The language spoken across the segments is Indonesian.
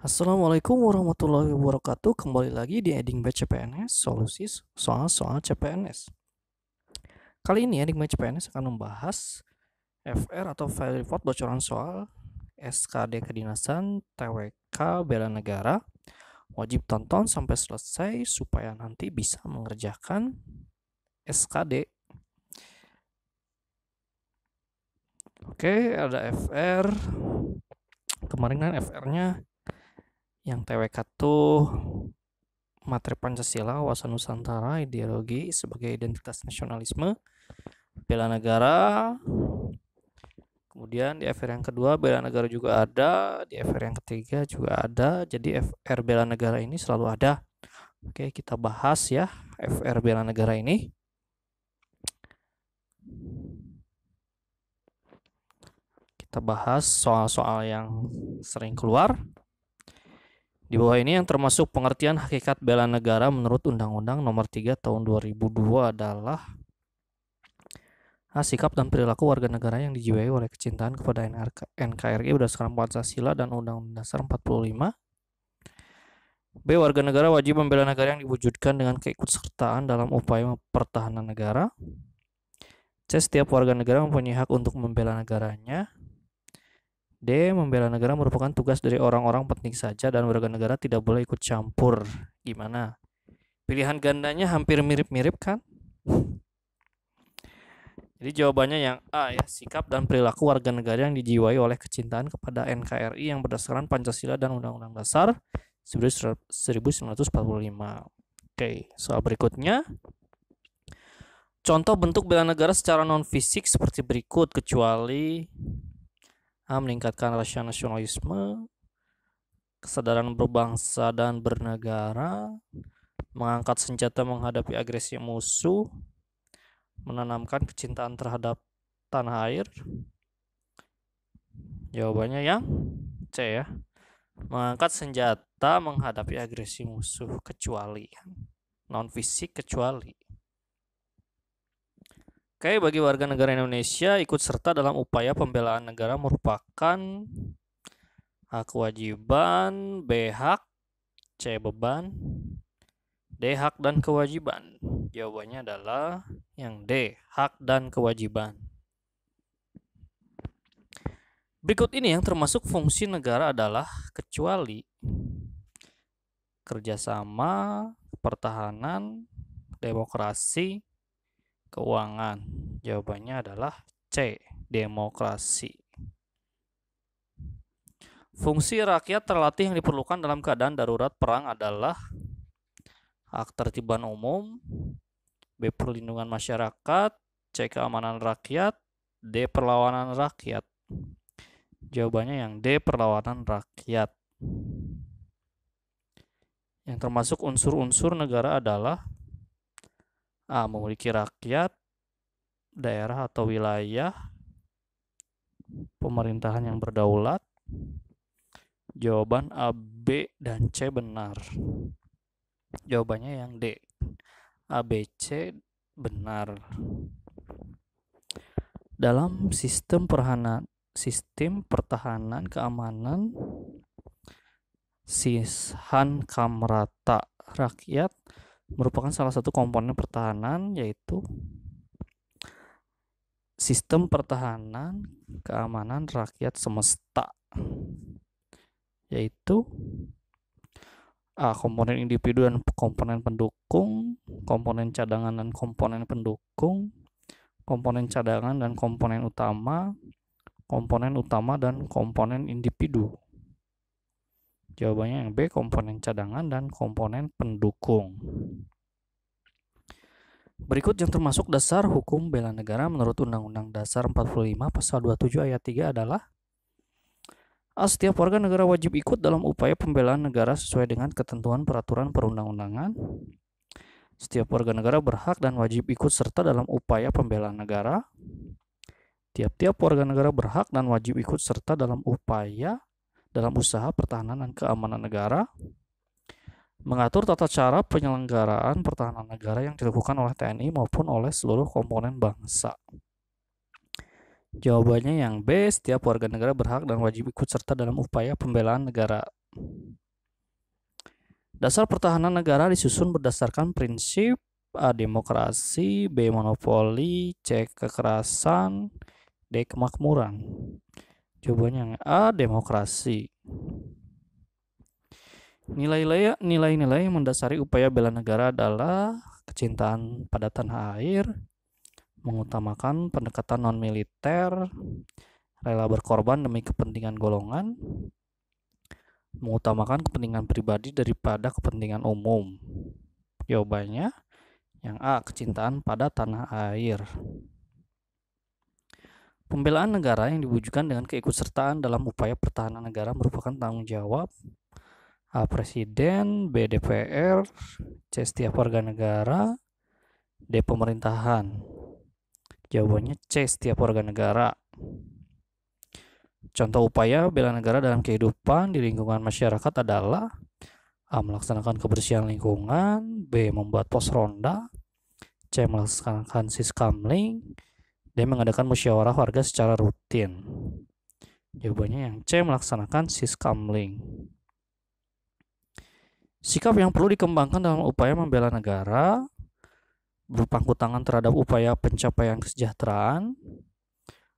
Assalamualaikum warahmatullahi wabarakatuh. Kembali lagi di Edding by CPNS, solusi soal-soal CPNS. Kali ini Edding by CPNS akan membahas FR atau file report bocoran soal SKD kedinasan, TWK bela negara. Wajib tonton sampai selesai supaya nanti bisa mengerjakan SKD. Oke, ada FR. Kemarin kan FR-nya yang TWK tuh materi Pancasila, wawasan Nusantara, ideologi sebagai identitas nasionalisme, bela negara. Kemudian di FR yang kedua bela negara juga ada, di FR yang ketiga juga ada. Jadi FR bela negara ini selalu ada. Oke, kita bahas ya FR bela negara ini. Kita bahas soal-soal yang sering keluar. Di bawah ini yang termasuk pengertian hakikat bela negara menurut Undang-Undang Nomor 3 Tahun 2002 adalah nah, sikap dan perilaku warga negara yang dijiwai oleh kecintaan kepada NRK, NKRI berdasarkan Pancasila dan Undang-Undang Dasar 45. B. Warga negara wajib membela negara yang diwujudkan dengan keikutsertaan dalam upaya pertahanan negara. C. Setiap warga negara mempunyai hak untuk membela negaranya D. Membela negara merupakan tugas dari orang-orang penting saja dan warga negara tidak boleh ikut campur. Gimana? Pilihan gandanya hampir mirip-mirip kan? Jadi jawabannya yang A ya, sikap dan perilaku warga negara yang dijiwai oleh kecintaan kepada NKRI yang berdasarkan Pancasila dan Undang-Undang Dasar 1945. Oke, soal berikutnya. Contoh bentuk bela negara secara non fisik seperti berikut kecuali meningkatkan rasa nasionalisme, kesadaran berbangsa dan bernegara, mengangkat senjata menghadapi agresi musuh, menanamkan kecintaan terhadap tanah air? Jawabannya yang C ya. Mengangkat senjata menghadapi agresi musuh kecuali non fisik kecuali Oke, bagi warga negara Indonesia ikut serta dalam upaya pembelaan negara merupakan hak Kewajiban B. Hak C. Beban D. Hak dan kewajiban Jawabannya adalah yang D. Hak dan kewajiban Berikut ini yang termasuk fungsi negara adalah kecuali kerjasama, pertahanan, demokrasi, keuangan? Jawabannya adalah C. Demokrasi. Fungsi rakyat terlatih yang diperlukan dalam keadaan darurat perang adalah hak tertiban umum, B. perlindungan masyarakat, C. keamanan rakyat, D. perlawanan rakyat. Jawabannya yang D. perlawanan rakyat. Yang termasuk unsur-unsur negara adalah A. Memiliki rakyat, daerah atau wilayah, pemerintahan yang berdaulat. Jawaban A, B, dan C benar. Jawabannya yang D. A, B, C benar. Dalam sistem pertahanan sistem pertahanan keamanan Sishan Kamrata rakyat merupakan salah satu komponen pertahanan yaitu sistem pertahanan keamanan rakyat semesta yaitu A, komponen individu dan komponen pendukung, komponen cadangan dan komponen pendukung, komponen cadangan dan komponen utama, komponen utama dan komponen individu. Jawabannya yang B, komponen cadangan dan komponen pendukung. Berikut yang termasuk dasar hukum bela negara menurut Undang-Undang Dasar 45 Pasal 27 Ayat 3 adalah A. Setiap warga negara wajib ikut dalam upaya pembelaan negara sesuai dengan ketentuan peraturan perundang-undangan. Setiap warga negara berhak dan wajib ikut serta dalam upaya pembelaan negara. Tiap-tiap warga negara berhak dan wajib ikut serta dalam upaya dalam usaha pertahanan dan keamanan negara, mengatur tata cara penyelenggaraan pertahanan negara yang dilakukan oleh TNI maupun oleh seluruh komponen bangsa. Jawabannya yang B, setiap warga negara berhak dan wajib ikut serta dalam upaya pembelaan negara. Dasar pertahanan negara disusun berdasarkan prinsip A. Demokrasi B. Monopoli C. Kekerasan D. Kemakmuran Jawabannya yang A ah, demokrasi. Nilai-nilai nilai-nilai yang mendasari upaya bela negara adalah kecintaan pada tanah air, mengutamakan pendekatan non militer, rela berkorban demi kepentingan golongan, mengutamakan kepentingan pribadi daripada kepentingan umum. Jawabannya yang A kecintaan pada tanah air. Pembelaan negara yang diwujudkan dengan keikutsertaan dalam upaya pertahanan negara merupakan tanggung jawab A. Presiden, B. DPR, C. setiap warga negara, D. pemerintahan. Jawabannya C. setiap warga negara. Contoh upaya bela negara dalam kehidupan di lingkungan masyarakat adalah A. melaksanakan kebersihan lingkungan, B. membuat pos ronda, C. melaksanakan siskamling, dia mengadakan musyawarah warga secara rutin. Jawabannya yang C melaksanakan siskamling. Sikap yang perlu dikembangkan dalam upaya membela negara berpangku tangan terhadap upaya pencapaian kesejahteraan,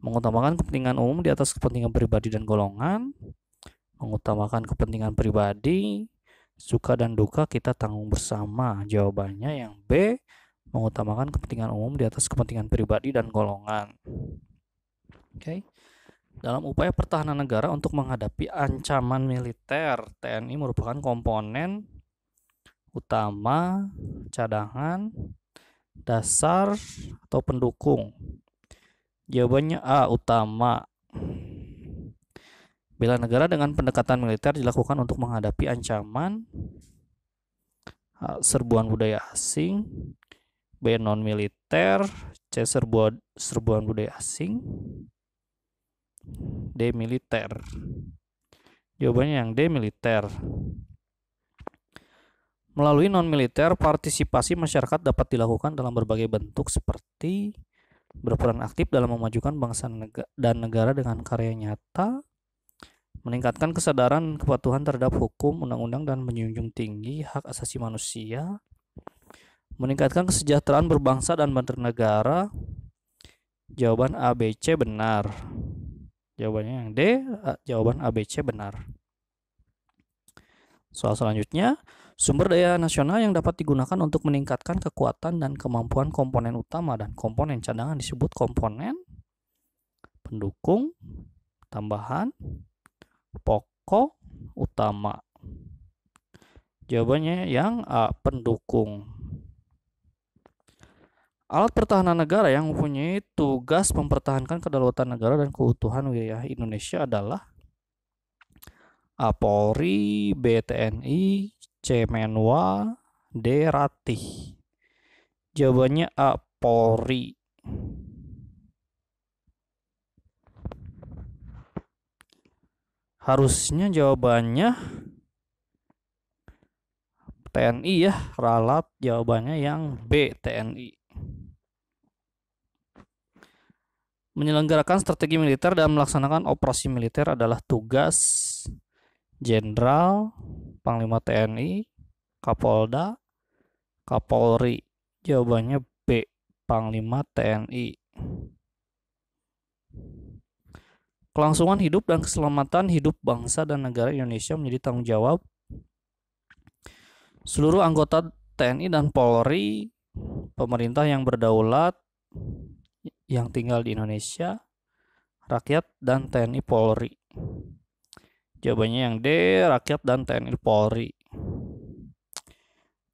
mengutamakan kepentingan umum di atas kepentingan pribadi dan golongan, mengutamakan kepentingan pribadi, suka dan duka kita tanggung bersama. Jawabannya yang B mengutamakan kepentingan umum di atas kepentingan pribadi dan golongan. Oke. Okay? Dalam upaya pertahanan negara untuk menghadapi ancaman militer, TNI merupakan komponen utama, cadangan, dasar atau pendukung. Jawabannya A, utama. Bila negara dengan pendekatan militer dilakukan untuk menghadapi ancaman serbuan budaya asing, B non militer, C serbuan serbuan budaya asing, D militer. Jawabannya yang D militer. Melalui non militer, partisipasi masyarakat dapat dilakukan dalam berbagai bentuk seperti berperan aktif dalam memajukan bangsa dan negara dengan karya nyata, meningkatkan kesadaran kepatuhan terhadap hukum, undang-undang, dan menjunjung tinggi hak asasi manusia, meningkatkan kesejahteraan berbangsa dan bernegara? Jawaban ABC benar. Jawabannya yang D, jawaban ABC benar. Soal selanjutnya, sumber daya nasional yang dapat digunakan untuk meningkatkan kekuatan dan kemampuan komponen utama dan komponen cadangan disebut komponen pendukung, tambahan, pokok, utama. Jawabannya yang A, pendukung. Alat pertahanan negara yang mempunyai tugas mempertahankan kedaulatan negara dan keutuhan wilayah Indonesia adalah A. Polri, B. TNI, C. Menwa, D. Ratih. Jawabannya A. Polri. Harusnya jawabannya TNI ya, ralat jawabannya yang B TNI. Menyelenggarakan strategi militer dan melaksanakan operasi militer adalah tugas jenderal, panglima TNI, kapolda, kapolri. Jawabannya B, panglima TNI. Kelangsungan hidup dan keselamatan hidup bangsa dan negara Indonesia menjadi tanggung jawab seluruh anggota TNI dan Polri, pemerintah yang berdaulat, yang tinggal di Indonesia, rakyat dan TNI Polri. Jawabannya yang D, rakyat dan TNI Polri.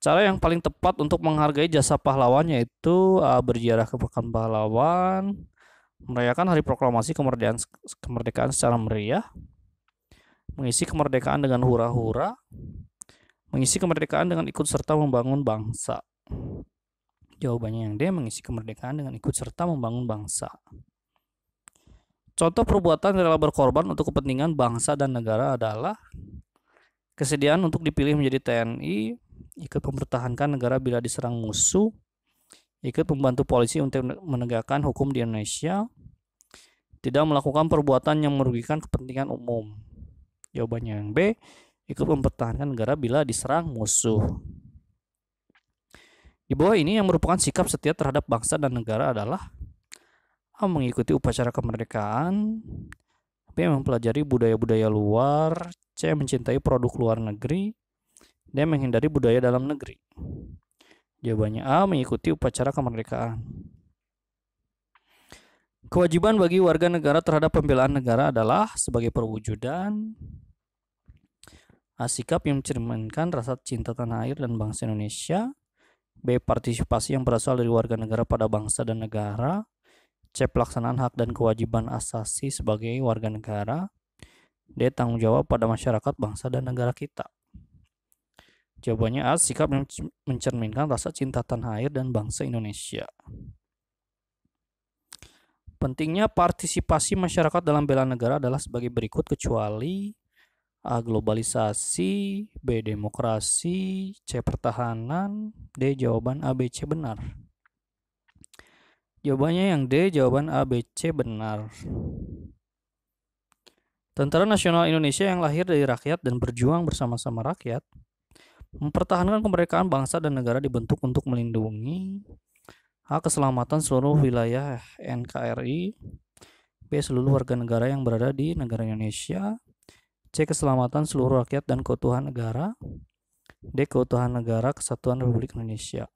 Cara yang paling tepat untuk menghargai jasa pahlawannya itu eh, berziarah ke pekan pahlawan, merayakan hari proklamasi kemerdekaan kemerdekaan secara meriah, mengisi kemerdekaan dengan hura-hura, mengisi kemerdekaan dengan ikut serta membangun bangsa. Jawabannya yang D mengisi kemerdekaan dengan ikut serta membangun bangsa. Contoh perbuatan rela berkorban untuk kepentingan bangsa dan negara adalah kesediaan untuk dipilih menjadi TNI, ikut mempertahankan negara bila diserang musuh, ikut membantu polisi untuk menegakkan hukum di Indonesia, tidak melakukan perbuatan yang merugikan kepentingan umum. Jawabannya yang B, ikut mempertahankan negara bila diserang musuh. Di bawah ini yang merupakan sikap setia terhadap bangsa dan negara adalah ah, mengikuti upacara kemerdekaan, B mempelajari budaya-budaya luar, C mencintai produk luar negeri, D menghindari budaya dalam negeri. Jawabannya A mengikuti upacara kemerdekaan. Kewajiban bagi warga negara terhadap pembelaan negara adalah sebagai perwujudan sikap yang mencerminkan rasa cinta tanah air dan bangsa Indonesia B. Partisipasi yang berasal dari warga negara pada bangsa dan negara. C. Pelaksanaan hak dan kewajiban asasi sebagai warga negara. D. Tanggung jawab pada masyarakat, bangsa, dan negara kita. Jawabannya A. Sikap yang mencerminkan rasa cinta tanah air dan bangsa Indonesia. Pentingnya partisipasi masyarakat dalam bela negara adalah sebagai berikut kecuali A. Globalisasi B. Demokrasi C. Pertahanan D. Jawaban a b c benar Jawabannya yang D. Jawaban a b c benar Tentara Nasional Indonesia yang lahir dari rakyat dan berjuang bersama-sama rakyat mempertahankan kemerdekaan bangsa dan negara dibentuk untuk melindungi A. Keselamatan seluruh wilayah NKRI B. Seluruh warga negara yang berada di negara Indonesia C. Keselamatan seluruh rakyat dan keutuhan negara D. Keutuhan negara kesatuan Republik Indonesia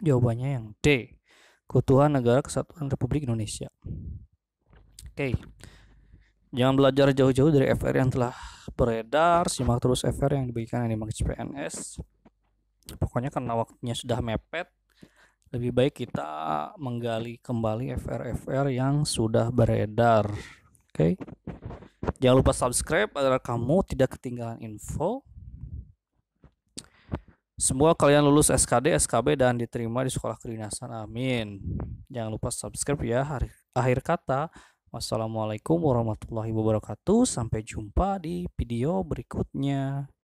Jawabannya yang D. Keutuhan negara kesatuan Republik Indonesia Oke okay. Jangan belajar jauh-jauh dari FR yang telah beredar Simak terus FR yang diberikan Animax PNS Pokoknya karena waktunya sudah mepet lebih baik kita menggali kembali FR-FR yang sudah beredar. Oke. Okay? Jangan lupa subscribe agar kamu tidak ketinggalan info. Semua kalian lulus SKD, SKB, dan diterima di sekolah kedinasan. Amin. Jangan lupa subscribe ya. Hari, akhir kata, wassalamualaikum warahmatullahi wabarakatuh. Sampai jumpa di video berikutnya.